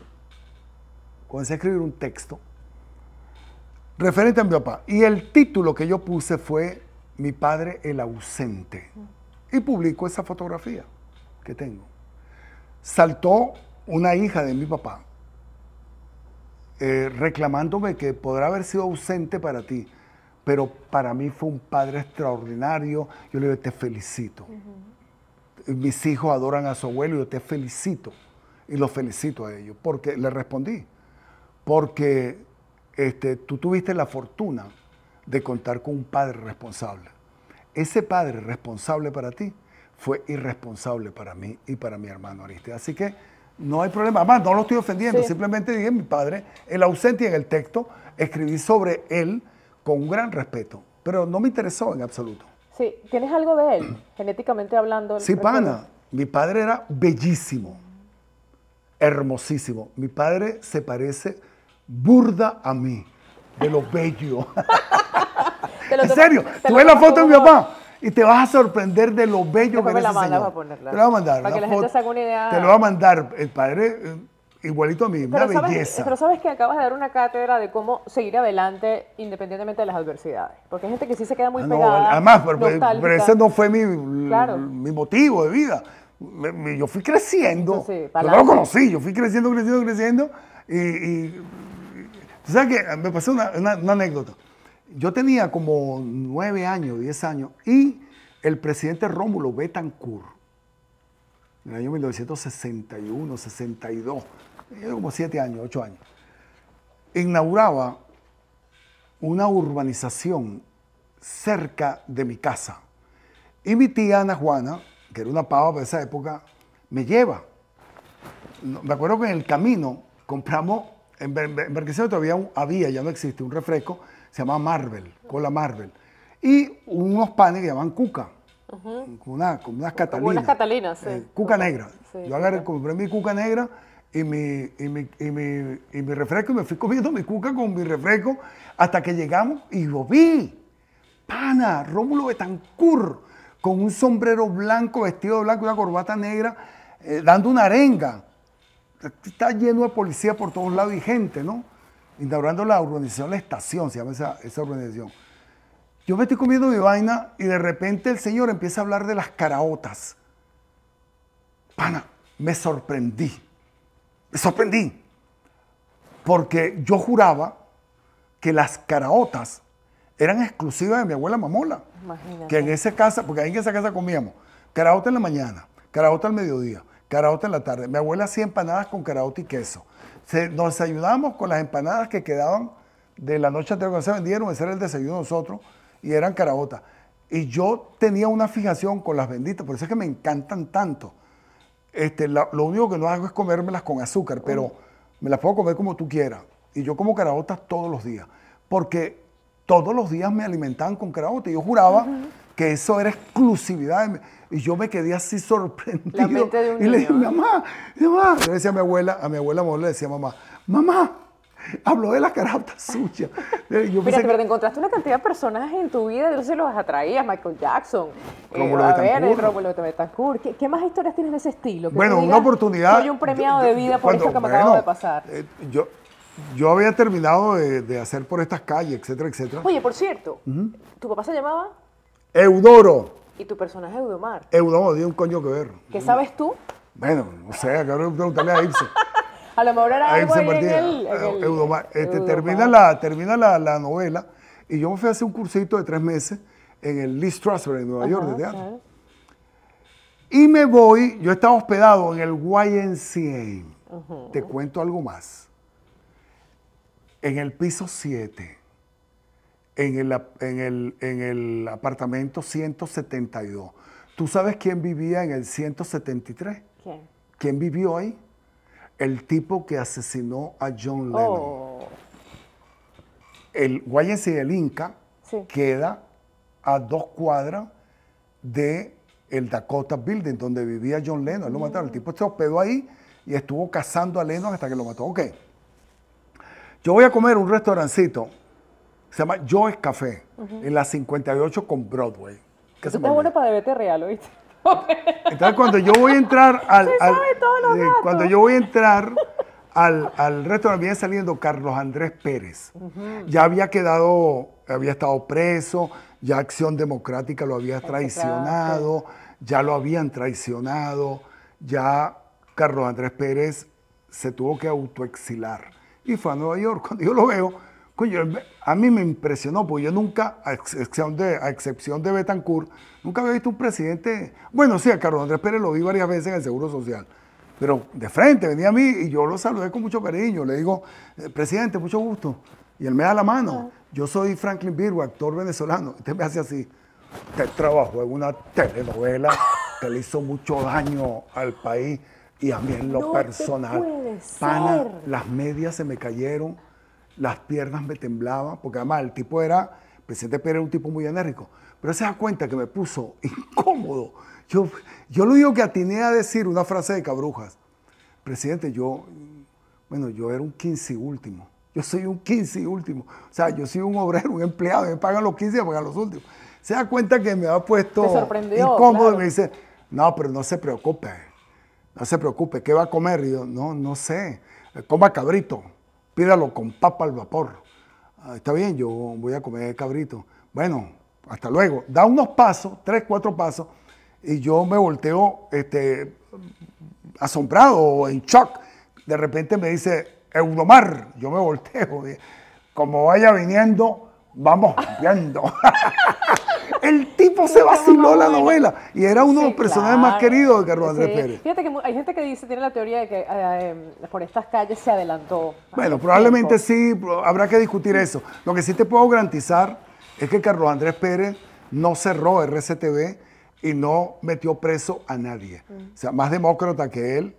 Comencé a escribir un texto referente a mi papá. Y el título que yo puse fue Mi padre el ausente. Y publico esa fotografía que tengo. Saltó una hija de mi papá eh, reclamándome que podrá haber sido ausente para ti, pero para mí fue un padre extraordinario. Yo le digo, te felicito. Mis hijos adoran a su abuelo, yo te felicito. Y los felicito a ellos, porque le respondí, porque este, tú tuviste la fortuna de contar con un padre responsable. Ese padre responsable para ti fue irresponsable para mí y para mi hermano Ariste. Así que no hay problema. Además, no lo estoy ofendiendo, simplemente dije mi padre, el ausente en el texto, escribí sobre él, con gran respeto, pero no me interesó en absoluto. Sí, ¿tienes algo de él, genéticamente hablando? Sí, pana, mi padre era bellísimo, hermosísimo. Mi padre se parece burda a mí, de lo bello. en serio, tú ves la foto de mi papá y te vas a sorprender de lo bello que es ese Te lo voy a mandar. Para que la, gente una idea. Te lo voy a mandar. El padre eh, igualito a mí, pero una belleza. Pero sabes que acabas de dar una cátedra de cómo seguir adelante independientemente de las adversidades. Porque hay gente que sí se queda muy ah, no, Además, pues, pero, ese no fue mi, motivo de vida. yo fui creciendo. yo lo conocí, yo fui creciendo, creciendo, creciendo. Y, sabes qué? me pasó una, una, anécdota. Yo tenía como nueve años, diez años, y el presidente Rómulo Betancourt, en el año 1961, 62, yo como siete años, ocho años, inauguraba una urbanización cerca de mi casa. Y mi tía Ana Juana, que era una pava para esa época, me lleva. Me acuerdo que en el camino compramos, en Barquisimeto todavía había, ya no existe, un refresco, se llamaba Marvel, cola Marvel. Y unos panes que llaman cuca, como unas catalinas. Eh, cuca negra. Yo agarré, compré mi cuca negra y mi, refresco, y me fui comiendo mi cuca con mi refresco hasta que llegamos y lo vi. Pana, Rómulo Betancourt, con un sombrero blanco, vestido de blanco y una corbata negra, eh, dando una arenga. Está lleno de policía por todos lados y gente, ¿no? Inaugurando la urbanización, la estación, se llama esa, esa urbanización. Yo me estoy comiendo mi vaina y de repente el señor empieza a hablar de las caraotas. Pana, me sorprendí me sorprendí, porque yo juraba que las caraotas eran exclusivas de mi abuela Mamola. Que en esa casa, porque ahí en esa casa comíamos caraota en la mañana, caraota al mediodía, caraota en la tarde. Mi abuela hacía empanadas con caraota y queso. nos ayudamos con las empanadas que quedaban de la noche anterior cuando se vendieron, ese era el desayuno de nosotros, y eran caraotas. Y yo tenía una fijación con las benditas, por eso es que me encantan tanto. Este, lo único que no hago es comérmelas con azúcar, pero oh. me las puedo comer como tú quieras. Y yo como caraotas todos los días, porque todos los días me alimentaban con y Yo juraba que eso era exclusividad. y yo me quedé así sorprendido. y le dije, mamá, mamá. le decía a mi abuela, a mi abuela le decía, mamá, mamá, Habló de la carácter suya. Eh, mira que... pero te encontraste una cantidad de personajes en tu vida, se los atraías, Michael Jackson, Rómulo eh, Betancourt. ¿Qué, ¿Qué, más historias tienes de ese estilo? Bueno, una oportunidad. Soy un premiado de vida por eso que me acabo de pasar. Eh, yo, yo había terminado de, hacer por estas calles, etcétera, etcétera. Oye, por cierto, ¿tu papá se llamaba? Eudoro. ¿Y tu personaje Eudomar? Eudomar, tiene un coño que ver. ¿Qué sabes tú? Bueno, no sé, acabo de preguntarle a Irse. A lo mejor era el, ah, este, Termina, la, termina la, novela y yo me fui a hacer un cursito de tres meses en el Lee Strasberg en Nueva York de teatro. Y me voy, yo estaba hospedado en el YNCA. Te cuento algo más. En el piso 7, en el, en el apartamento 172. ¿Tú sabes quién vivía en el 173? ¿Quién? ¿Quién vivió ahí? el tipo que asesinó a John oh. Lennon. El El y el Inca queda a dos cuadras de el Dakota Building, donde vivía John Lennon. Él lo mató. mataron. El mm. tipo se hospedó ahí y estuvo cazando a Lennon hasta que lo mató. Ok. Yo voy a comer un restaurancito, se llama Joe's Café, en la 58 con Broadway. ¿Qué se bueno para DBT real, ¿oíste? Entonces cuando yo voy a entrar al, eh, cuando yo voy a entrar al, al restaurante viene saliendo Carlos Andrés Pérez. Ya había quedado, había estado preso, ya Acción Democrática lo había traicionado, ya lo habían traicionado, ya Carlos Andrés Pérez se tuvo que autoexilar y fue a Nueva York. Cuando yo lo veo, a mí me impresionó, porque yo nunca, a excepción de, a excepción de Betancourt, nunca había visto un presidente. Bueno, sí, a Carlos Andrés Pérez lo vi varias veces en el Seguro Social, pero de frente venía a mí y yo lo saludé con mucho cariño. Le digo, eh, presidente, mucho gusto. Y él me da la mano. Yo soy Franklin Virgo, actor venezolano. Usted me hace así. Usted trabajó en una telenovela que le hizo mucho daño al país y a mí en lo personal. Pana, las medias se me cayeron las piernas me temblaban, porque además el tipo era, Presidente Pérez era un tipo muy enérgico, pero se da cuenta que me puso incómodo. Yo, yo lo digo que atiné a decir una frase de Cabrujas. Presidente, yo, bueno, yo era un quince último. Yo soy un quince último. O sea, yo soy un obrero, un empleado, me pagan los 15 y me pagan los últimos. Se da cuenta que me ha puesto incómodo y me dice, no, pero no se preocupe, no se preocupe, ¿qué va a comer? yo, no, no sé, coma cabrito pídalo con papa al vapor. Ah, está bien, yo voy a comer cabrito. Bueno, hasta luego. Da unos pasos, tres, cuatro pasos, y yo me volteo este, asombrado o en shock. De repente me dice, Eudomar, yo me volteo. Como vaya viniendo, vamos viendo. El tipo se vaciló la novela y era uno de los personajes más queridos de Carlos Andrés Pérez. Fíjate que hay gente que dice, tiene la teoría de que eh, em, por estas calles se adelantó. Bueno, probablemente sí, habrá que discutir eso. Lo que sí te puedo garantizar es que Carlos Andrés Pérez no cerró RCTV y no metió preso a nadie. Mm. O sea, más demócrata que él,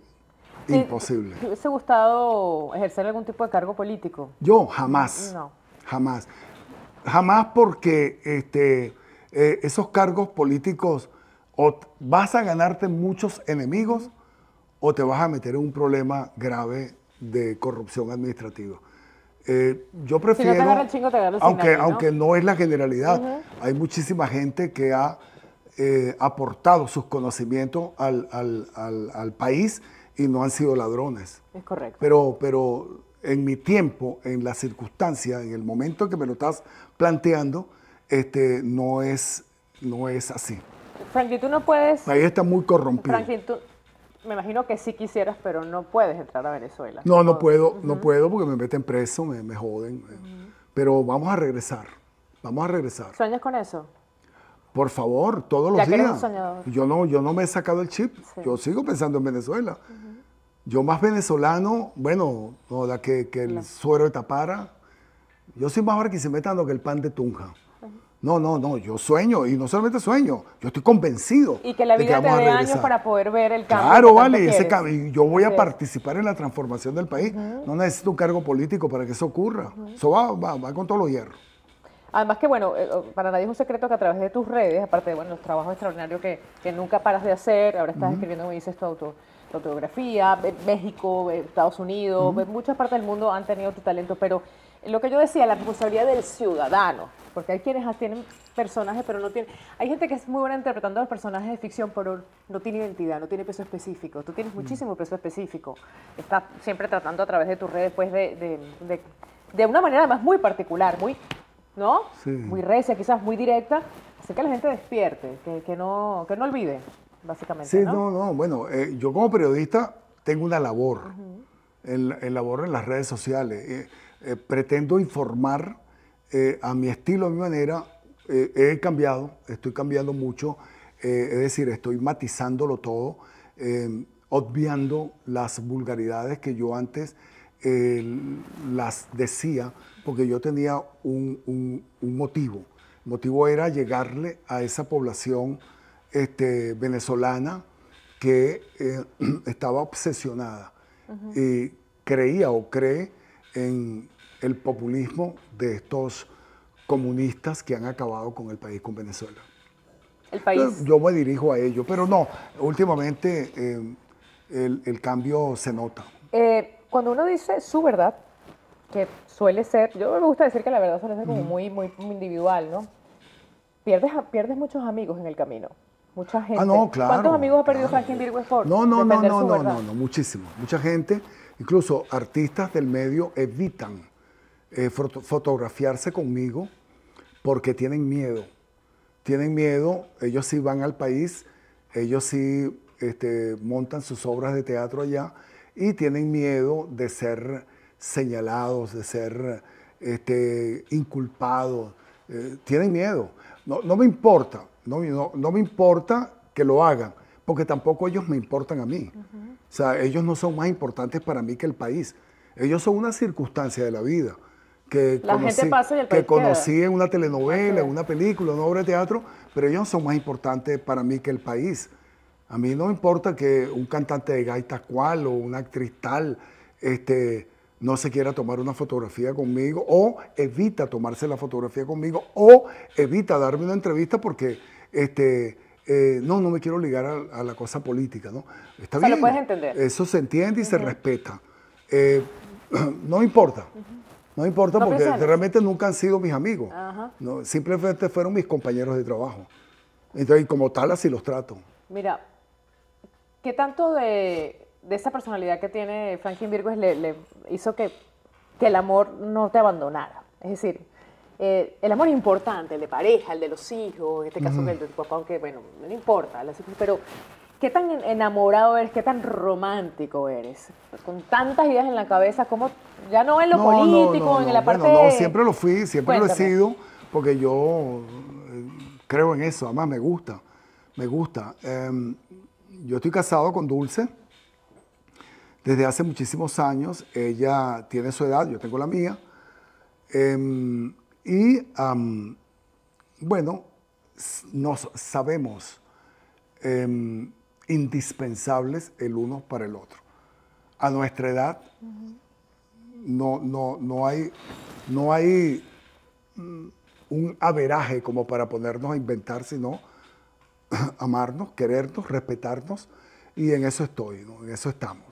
imposible. ¿Te hubiese gustado ejercer algún tipo de cargo político? Yo, jamás. No. Jamás. Jamás porque este, eh, esos cargos políticos o vas a ganarte muchos enemigos o te vas a meter en un problema grave de corrupción administrativa. Eh, yo prefiero, aunque, ¿no? aunque no es la generalidad, hay muchísima gente que ha eh, aportado sus conocimientos al, país y no han sido ladrones. Es correcto. Pero, pero en mi tiempo, en la circunstancia, en el momento que me lo estás planteando, este, no, es, no es así. Franklin, tú no puedes... Ahí está muy corrompido. tú... Me imagino que sí quisieras, pero no puedes entrar a Venezuela. No, no puedo, no puedo porque me meten preso, me, joden. Pero vamos a regresar, vamos a regresar. ¿Sueñas con eso? Por favor, todos los días. Yo no, yo no me he sacado el chip. Yo sigo pensando en Venezuela. Yo más venezolano, bueno, que, el suero de tapara. Yo soy más barquisimetano que el pan de Tunja. No, no, no, yo sueño y no solamente sueño, yo estoy convencido. Y que la vida te dé años para poder ver el cambio. Claro, vale, ese cambio. Yo voy a participar en la transformación del país. No necesito un cargo político para que eso ocurra. Eso va, con todo los hierro. Además que, bueno, eh, oh, para nadie es un secreto que a través de tus redes, aparte de bueno, los trabajos extraordinarios que, nunca paras de hacer, ahora estás escribiendo, me dices, tu, auto, autobiografía, México, Estados Unidos, muchas partes del mundo han tenido tu talento, pero lo que yo decía, la responsabilidad del ciudadano, porque hay quienes tienen personajes, pero no tienen... Hay gente que es muy buena interpretando los personajes de ficción, pero no tiene identidad, no tiene peso específico. Tú tienes mm. muchísimo peso específico. Estás siempre tratando a través de tus redes, pues, de, de, de, una manera además muy particular, muy, ¿no? Muy recia, quizás muy directa. Así que la gente despierte, que, que no, que no olvide, básicamente. Sí, no, no, bueno, eh, yo como periodista tengo una labor, El en, labor en las redes sociales. Eh, eh, pretendo informar eh, a mi estilo, a mi manera. Eh, he cambiado, estoy cambiando mucho, es decir, estoy matizándolo todo, em, obviando las vulgaridades que yo antes las decía, porque yo tenía un, motivo. El motivo era llegarle a esa población este, venezolana que estaba obsesionada y creía o cree en el populismo de estos comunistas que han acabado con el país, con Venezuela. El país. Yo me dirijo a ello, pero no, últimamente eh, el, cambio se nota. Eh, cuando uno dice su verdad, que suele ser, yo me gusta decir que la verdad suele ser como muy, muy, individual, ¿no? Pierdes, pierdes muchos amigos en el camino mucha gente. Ah, no, claro. ¿Cuántos amigos ha perdido claro. Franklin Virgo No, no, no, no, no, no, no, muchísimo. Mucha gente Incluso artistas del medio evitan eh, fotografiarse conmigo porque tienen miedo. Tienen miedo, ellos sí van al país, ellos sí este, montan sus obras de teatro allá y tienen miedo de ser señalados, de ser este, inculpados. Eh, tienen miedo. No, me importa, no me importa que lo hagan porque tampoco ellos me importan a mí. O sea, ellos no son más importantes para mí que el país. Ellos son una circunstancia de la vida que la conocí, gente pasa y el que conocí en una telenovela, en una película, en una obra de teatro, pero ellos son más importantes para mí que el país. A mí no me importa que un cantante de gaita cual o una actriz tal este, no se quiera tomar una fotografía conmigo o evita tomarse la fotografía conmigo o evita darme una entrevista porque este, eh, no, no me quiero ligar a, la cosa política, ¿no? lo puedes entender. Eso se entiende y se respeta. Eh, no importa. No importa porque realmente nunca han sido mis amigos. simplemente fueron mis compañeros de trabajo. Entonces, como tal, así los trato. Mira, ¿qué tanto de, esa personalidad que tiene Franklin Virgo le, hizo que, que el amor no te abandonara? Es decir, eh, el amor es importante, el de pareja, el de los hijos, en este caso el de tu papá, aunque bueno, no importa, pero ¿qué tan enamorado eres, qué tan romántico eres? Pues, con tantas ideas en la cabeza, como ya no en lo político, en el parte... Bueno, no, siempre lo fui, siempre lo he sido, porque yo eh, creo en eso, además me gusta, me gusta. Em, yo estoy casado con Dulce desde hace muchísimos años, ella tiene su edad, yo tengo la mía. Em, y bueno, nos sabemos em, indispensables el uno para el otro. A nuestra edad no, no, no, hay, no hay mm, un averaje como para ponernos a inventar, sino amarnos, querernos, respetarnos, y en eso estoy, en eso estamos.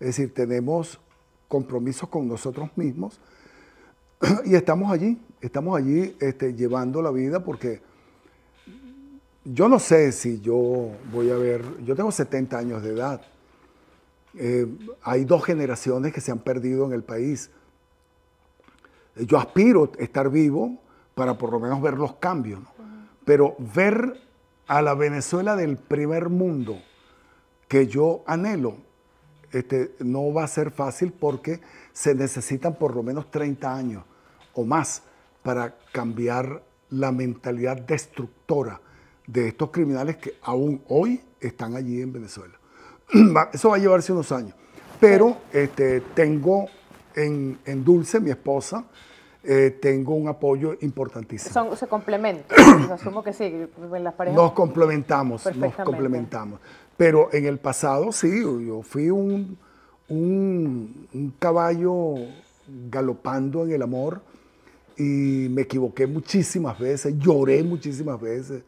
Es decir, tenemos compromisos con nosotros mismos y estamos allí estamos allí este, llevando la vida porque yo no sé si yo voy a ver, yo tengo 70 años de edad. Eh, hay dos generaciones que se han perdido en el país. Eh, yo aspiro a estar vivo para por lo menos ver los cambios, pero ver a la Venezuela del primer mundo que yo anhelo este, no va a ser fácil porque se necesitan por lo menos 30 años o más para cambiar la mentalidad destructora de estos criminales que aún hoy están allí en Venezuela. Eso va a llevarse unos años. Pero este, tengo en, en Dulce, mi esposa, eh, tengo un apoyo importantísimo. Son, se complementan, pues, asumo que sí, en las Nos complementamos, nos complementamos. Pero en el pasado sí, yo fui un, un, un caballo galopando en el amor y me equivoqué muchísimas veces, lloré muchísimas veces.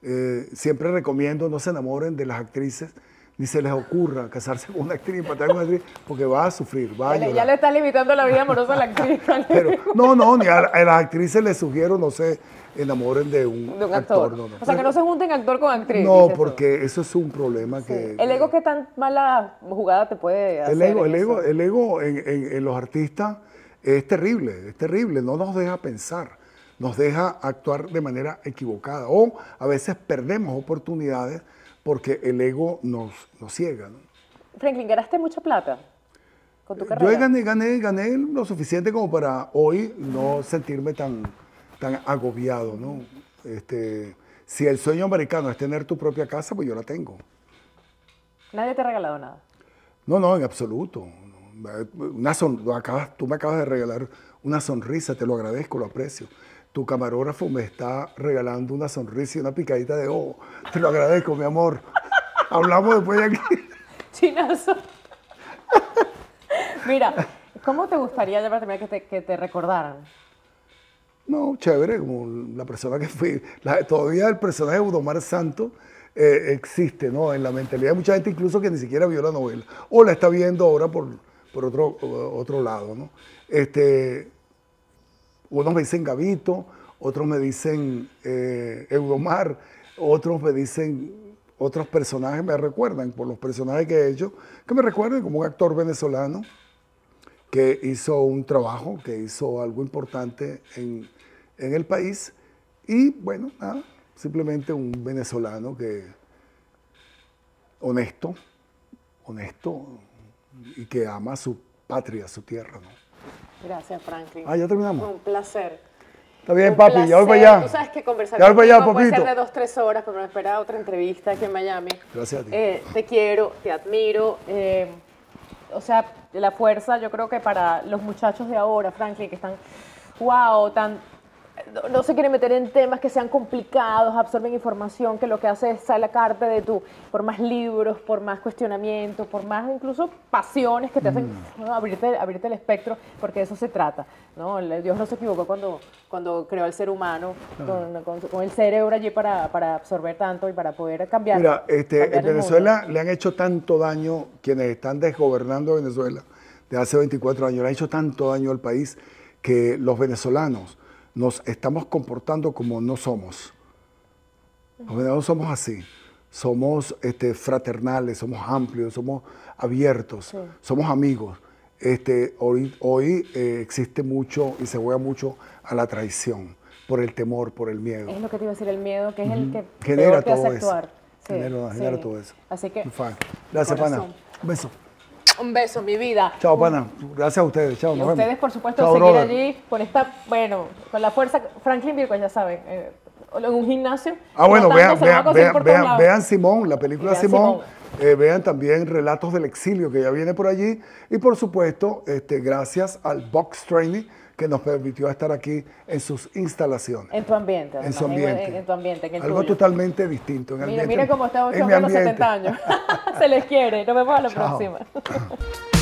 Eh, siempre recomiendo no se enamoren de las actrices ni se les ocurra casarse con una actriz, empatar una porque va a sufrir, va a Ya le está limitando la vida amorosa a la actriz. no, no, ni a, las actrices les sugiero, no se enamoren de un, actor. O sea, que no se junten actor con actriz. No, porque eso es un problema que... ¿El ego qué tan mala jugada te puede hacer? El ego, el ego, el ego en los artistas es terrible, es terrible, no nos deja pensar, nos deja actuar de manera equivocada o a veces perdemos oportunidades porque el ego nos, nos ciega. Franklin, ¿ganaste mucha plata con tu carrera? Yo gané, gané, gané lo suficiente como para hoy no sentirme tan, tan agobiado, ¿no? Este, si el sueño americano es tener tu propia casa, pues yo la tengo. ¿Nadie te ha regalado nada? No, no, en absoluto una son tú me acabas de regalar una sonrisa, te lo agradezco, lo aprecio. Tu camarógrafo me está regalando una sonrisa y una picadita de ojo. Te lo agradezco, mi amor. Hablamos después de aquí. Chinazo. Mira, ¿cómo te gustaría que te, recordaran? No, chévere, como la persona que fui. todavía el personaje de Udomar Santo eh, existe, ¿no? En la mentalidad de mucha gente, incluso que ni siquiera vio la novela. O la está viendo ahora por, por otro, otro lado. ¿no? Este, unos me dicen Gavito, otros me dicen eh, Eudomar, otros me dicen, otros personajes me recuerdan por los personajes que he hecho, que me recuerden como un actor venezolano que hizo un trabajo, que hizo algo importante en, en el país. Y bueno, nada, simplemente un venezolano que honesto, honesto, y que ama su patria, su tierra. ¿no? Gracias, Franklin. Ah, ya terminamos. Un placer. Está bien, papi, ya voy para allá. Tú sabes que conversar ya voy para allá, puede ser dos, tres horas, pero me espera otra entrevista aquí en Miami. Gracias a ti. Eh, te quiero, te admiro. Eh, o sea, la fuerza, yo creo que para los muchachos de ahora, Franklin, que están, wow, tan no, se quiere meter en temas que sean complicados, absorben información que lo que hace es la carta de tu por más libros, por más cuestionamientos, por más incluso pasiones que te hacen mm. abrirte, abrirte el espectro, porque de eso se trata. ¿no? Dios no se equivocó cuando, cuando creó al ser humano con, el cerebro allí para, absorber tanto y para poder cambiar. Mira, este, en Venezuela le han hecho tanto daño quienes están desgobernando Venezuela de hace 24 años, le han hecho tanto daño al país que los venezolanos nos estamos comportando como no somos. No somos así. Somos este, fraternales, somos amplios, somos abiertos, somos amigos. Este, hoy, eh, existe mucho y se juega mucho a la traición por el temor, por el miedo. Es lo que te iba a decir, el miedo que es el que te hace actuar. genera, todo eso. Así que, Gracias, Pana. Un beso. Un beso, mi vida. Chao, pana. Gracias a ustedes. Chao, y ustedes, por supuesto, seguir allí con esta, bueno, con la fuerza. Franklin Virgo, ya saben, eh, en un gimnasio. Ah, bueno, vean, vean, vean, Simón, la película Simón. Eh, vean también Relatos del Exilio, que ya viene por allí. Y por supuesto, este, gracias al Box Training que nos permitió estar aquí en sus instalaciones. En tu ambiente. En su ambiente. En, tu ambiente Algo totalmente distinto. En el mira, cómo estamos en los 70 años. Se les quiere. Nos vemos a la próxima.